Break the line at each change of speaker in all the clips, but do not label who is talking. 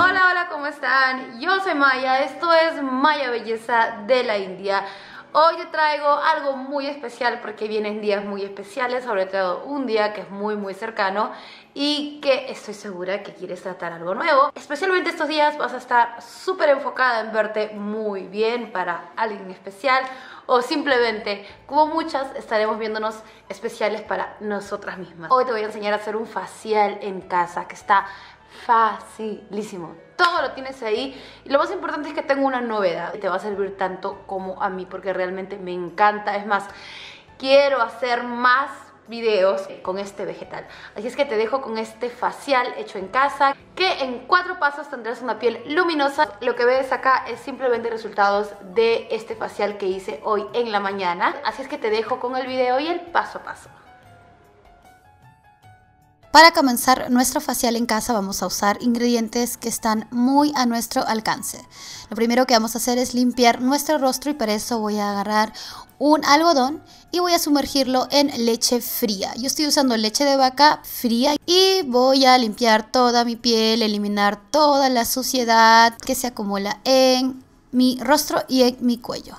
Hola, hola, ¿cómo están? Yo soy Maya, esto es Maya Belleza de la India. Hoy te traigo algo muy especial porque vienen días muy especiales, sobre todo un día que es muy muy cercano y que estoy segura que quieres tratar algo nuevo. Especialmente estos días vas a estar súper enfocada en verte muy bien para alguien especial o simplemente, como muchas, estaremos viéndonos especiales para nosotras mismas. Hoy te voy a enseñar a hacer un facial en casa que está facilísimo. Todo lo tienes ahí. Y lo más importante es que tengo una novedad Y te va a servir tanto como a mí porque realmente me encanta. Es más, quiero hacer más videos con este vegetal. Así es que te dejo con este facial hecho en casa que en cuatro pasos tendrás una piel luminosa. Lo que ves acá es simplemente resultados de este facial que hice hoy en la mañana. Así es que te dejo con el video y el paso a paso.
Para comenzar nuestro facial en casa vamos a usar ingredientes que están muy a nuestro alcance. Lo primero que vamos a hacer es limpiar nuestro rostro y para eso voy a agarrar un algodón y voy a sumergirlo en leche fría. Yo estoy usando leche de vaca fría y voy a limpiar toda mi piel, eliminar toda la suciedad que se acumula en mi rostro y mi cuello.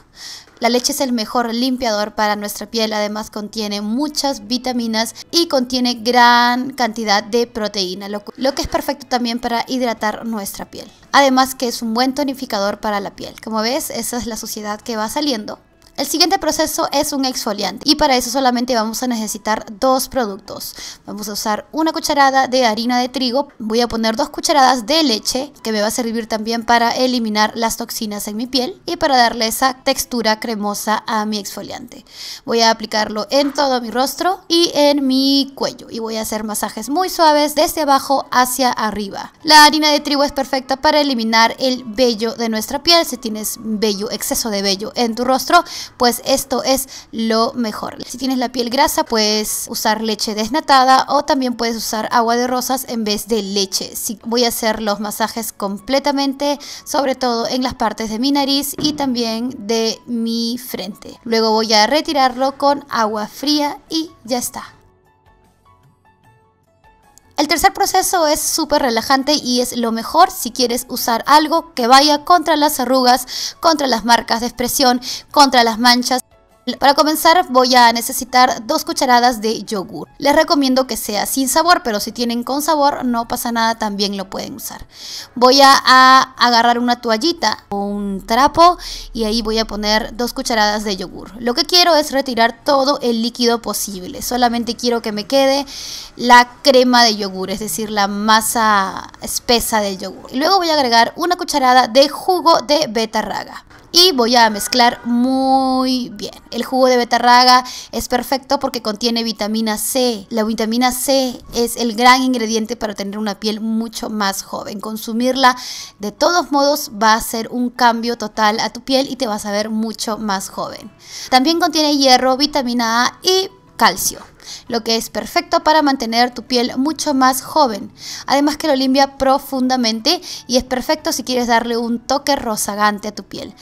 La leche es el mejor limpiador para nuestra piel, además contiene muchas vitaminas y contiene gran cantidad de proteína, lo, que es perfecto también para hidratar nuestra piel. Además que es un buen tonificador para la piel. Como ves, esa es la suciedad que va saliendo el siguiente proceso es un exfoliante y para eso solamente vamos a necesitar dos productos. Vamos a usar una cucharada de harina de trigo, voy a poner dos cucharadas de leche que me va a servir también para eliminar las toxinas en mi piel y para darle esa textura cremosa a mi exfoliante. Voy a aplicarlo en todo mi rostro y en mi cuello y voy a hacer masajes muy suaves desde abajo hacia arriba. La harina de trigo es perfecta para eliminar el vello de nuestra piel. Si tienes vello, exceso de vello en tu rostro, pues esto es lo mejor. Si tienes la piel grasa, puedes usar leche desnatada o también puedes usar agua de rosas en vez de leche. voy a hacer los masajes completamente, sobre todo en las partes de mi nariz y también de mi frente. Luego voy a retirarlo con agua fría y ya está. El tercer proceso es súper relajante y es lo mejor si quieres usar algo que vaya contra las arrugas, contra las marcas de expresión, contra las manchas. Para comenzar voy a necesitar dos cucharadas de yogur. Les recomiendo que sea sin sabor, pero si tienen con sabor no pasa nada, también lo pueden usar. Voy a, agarrar una toallita o un trapo y ahí voy a poner dos cucharadas de yogur. Lo que quiero es retirar todo el líquido posible. Solamente quiero que me quede la crema de yogur, es decir, la masa espesa del yogur. Y luego voy a agregar una cucharada de jugo de betarraga y voy a mezclar muy bien. El jugo de betarraga es perfecto porque contiene vitamina C. La vitamina C es el gran ingrediente para tener una piel mucho más joven. Consumirla de todos modos va a ser un cambio total a tu piel y te vas a ver mucho más joven. También contiene hierro, vitamina A y calcio lo que es perfecto para mantener tu piel mucho más joven. Además que lo limpia profundamente y es perfecto si quieres darle un toque rozagante a tu piel.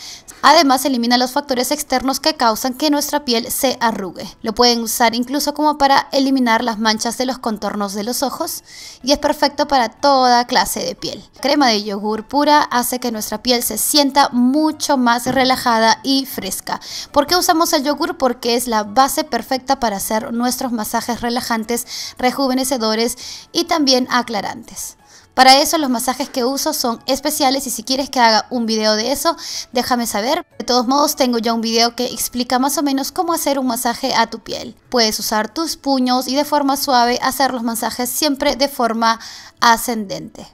Además elimina los factores externos que causan que nuestra piel se arrugue. Lo pueden usar incluso como para eliminar las manchas de los contornos de los ojos y es perfecto para toda clase de piel. crema de yogur pura hace que nuestra piel se sienta mucho más relajada y fresca. ¿Por qué usamos el yogur? Porque es la base perfecta para hacer nuestros masajes relajantes, rejuvenecedores y también aclarantes. Para eso los masajes que uso son especiales y si quieres que haga un video de eso, déjame saber. De todos modos, tengo ya un video que explica más o menos cómo hacer un masaje a tu piel. Puedes usar tus puños y de forma suave hacer los masajes siempre de forma ascendente.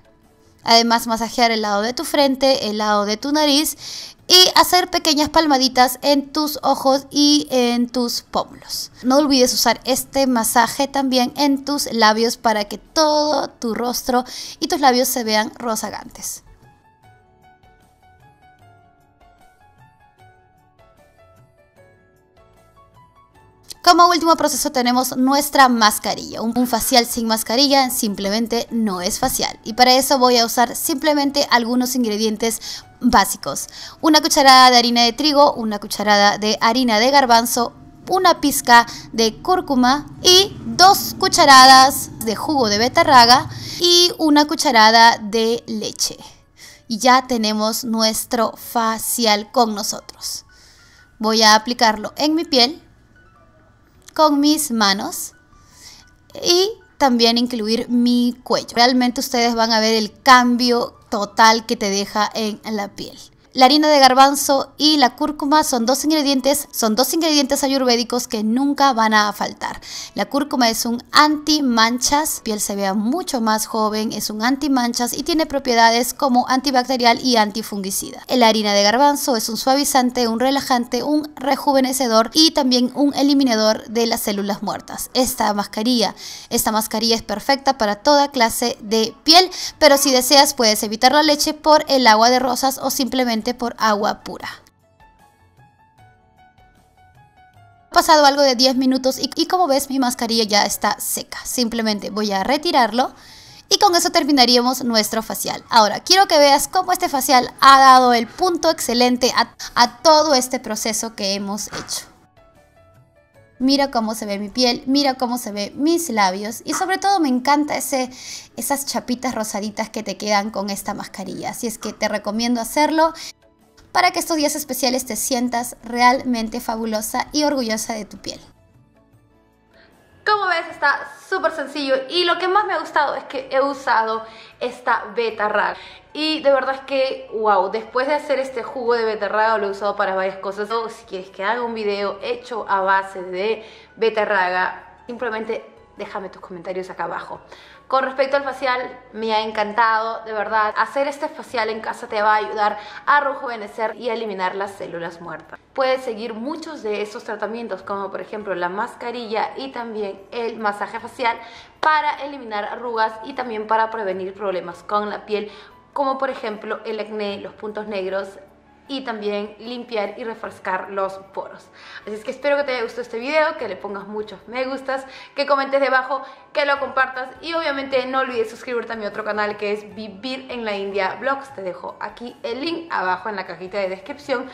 Además, masajear el lado de tu frente, el lado de tu nariz y hacer pequeñas palmaditas en tus ojos y en tus pómulos. No olvides usar este masaje también en tus labios para que todo tu rostro y tus labios se vean rozagantes. como último proceso tenemos nuestra mascarilla. Un, facial sin mascarilla simplemente no es facial. Y para eso voy a usar simplemente algunos ingredientes básicos. Una cucharada de harina de trigo, una cucharada de harina de garbanzo, una pizca de cúrcuma y dos cucharadas de jugo de betarraga y una cucharada de leche. Y ya tenemos nuestro facial con nosotros. Voy a aplicarlo en mi piel con mis manos y también incluir mi cuello. Realmente ustedes van a ver el cambio total que te deja en la piel. La harina de garbanzo y la cúrcuma son dos ingredientes, son dos ingredientes ayurvédicos que nunca van a faltar. La cúrcuma es un anti manchas, piel se vea mucho más joven, es un anti manchas y tiene propiedades como antibacterial y antifungicida. La harina de garbanzo es un suavizante, un relajante, un rejuvenecedor y también un eliminador de las células muertas. Esta mascarilla, esta mascarilla es perfecta para toda clase de piel, pero si deseas puedes evitar la leche por el agua de rosas o simplemente por agua pura. Ha pasado algo de 10 minutos y, como ves mi mascarilla ya está seca. Simplemente voy a retirarlo y con eso terminaríamos nuestro facial. Ahora, quiero que veas cómo este facial ha dado el punto excelente a todo este proceso que hemos hecho mira cómo se ve mi piel, mira cómo se ve mis labios y sobre todo me encanta ese, esas chapitas rosaditas que te quedan con esta mascarilla. Así es que te recomiendo hacerlo para que estos días especiales te sientas realmente fabulosa y orgullosa de tu piel.
Como ves está súper sencillo y lo que más me ha gustado es que he usado esta betarraga y de verdad es que, wow, después de hacer este jugo de betarraga lo he usado para varias cosas oh, si quieres que haga un video hecho a base de betarraga simplemente déjame tus comentarios acá abajo. Con respecto al facial, me ha encantado, de verdad. Hacer este facial en casa te va a ayudar a rejuvenecer y a eliminar las células muertas. Puedes seguir muchos de esos tratamientos, como por ejemplo la mascarilla y también el masaje facial para eliminar arrugas y también para prevenir problemas con la piel, como por ejemplo el acné, los puntos negros, y también limpiar y refrescar los poros. Así es que espero que te haya gustado este video, que le pongas muchos me gustas, que comentes debajo que lo compartas y obviamente no olvides suscribirte a mi otro canal que es Vivir en la India Vlogs. Te dejo aquí el link abajo en la cajita de descripción.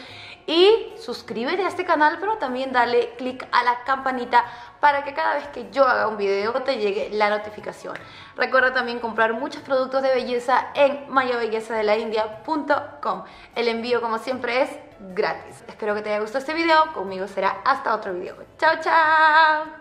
Y suscríbete a este canal, pero también dale click a la campanita para que cada vez que yo haga un video te llegue la notificación. Recuerda también comprar muchos productos de belleza en india.com El envío, como siempre, es gratis. Espero que te haya gustado este video. Conmigo será hasta otro video. ¡Chao, chao!